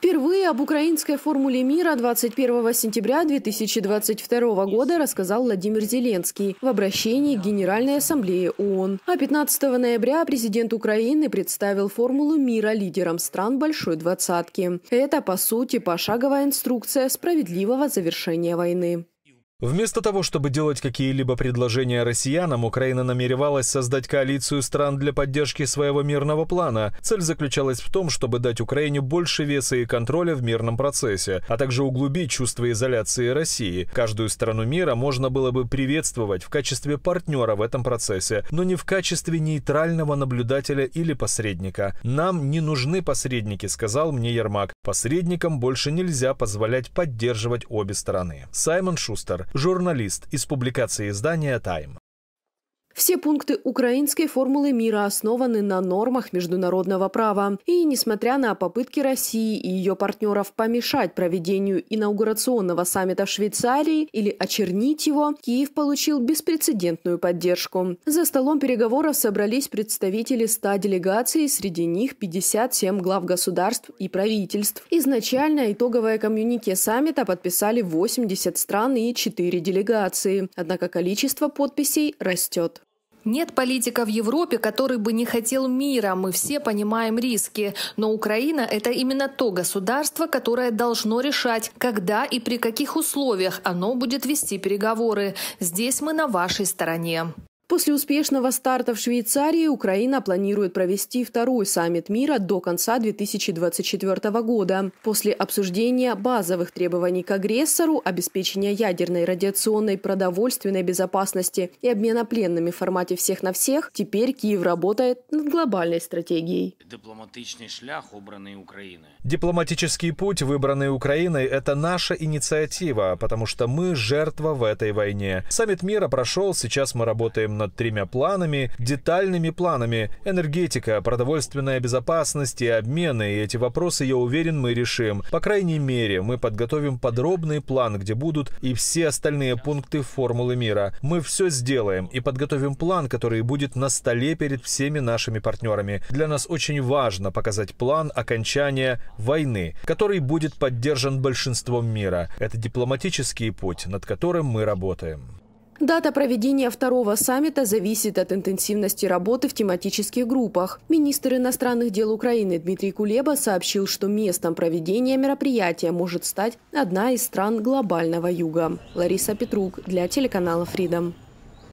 Впервые об украинской формуле мира 21 сентября 2022 года рассказал Владимир Зеленский в обращении к Генеральной Ассамблее ООН. А 15 ноября президент Украины представил формулу мира лидерам стран Большой Двадцатки. Это, по сути, пошаговая инструкция справедливого завершения войны. Вместо того, чтобы делать какие-либо предложения россиянам, Украина намеревалась создать коалицию стран для поддержки своего мирного плана. Цель заключалась в том, чтобы дать Украине больше веса и контроля в мирном процессе, а также углубить чувство изоляции России. Каждую страну мира можно было бы приветствовать в качестве партнера в этом процессе, но не в качестве нейтрального наблюдателя или посредника. «Нам не нужны посредники», — сказал мне Ермак. «Посредникам больше нельзя позволять поддерживать обе стороны». Саймон Шустер журналист из публикации издания Time. Все пункты украинской формулы мира основаны на нормах международного права. И несмотря на попытки России и ее партнеров помешать проведению инаугурационного саммита в Швейцарии или очернить его, Киев получил беспрецедентную поддержку. За столом переговоров собрались представители 100 делегаций, среди них 57 глав государств и правительств. Изначально итоговое коммюнике саммита подписали 80 стран и 4 делегации. Однако количество подписей растет. Нет политика в Европе, который бы не хотел мира. Мы все понимаем риски. Но Украина – это именно то государство, которое должно решать, когда и при каких условиях оно будет вести переговоры. Здесь мы на вашей стороне. После успешного старта в Швейцарии Украина планирует провести второй саммит мира до конца 2024 года. После обсуждения базовых требований к агрессору, обеспечения ядерной, радиационной, продовольственной безопасности и обмена пленными в формате всех на всех, теперь Киев работает над глобальной стратегией. Дипломатичный шлях, обранный Украиной. Дипломатический путь, выбранный Украиной, это наша инициатива, потому что мы жертва в этой войне. Саммит мира прошел, сейчас мы работаем над тремя планами, детальными планами. Энергетика, продовольственная безопасность и обмены. И эти вопросы, я уверен, мы решим. По крайней мере, мы подготовим подробный план, где будут и все остальные пункты формулы мира. Мы все сделаем и подготовим план, который будет на столе перед всеми нашими партнерами. Для нас очень важно показать план окончания войны, который будет поддержан большинством мира. Это дипломатический путь, над которым мы работаем. Дата проведения второго саммита зависит от интенсивности работы в тематических группах. Министр иностранных дел Украины Дмитрий Кулеба сообщил, что местом проведения мероприятия может стать одна из стран глобального юга. Лариса Петрук для телеканала Freedom.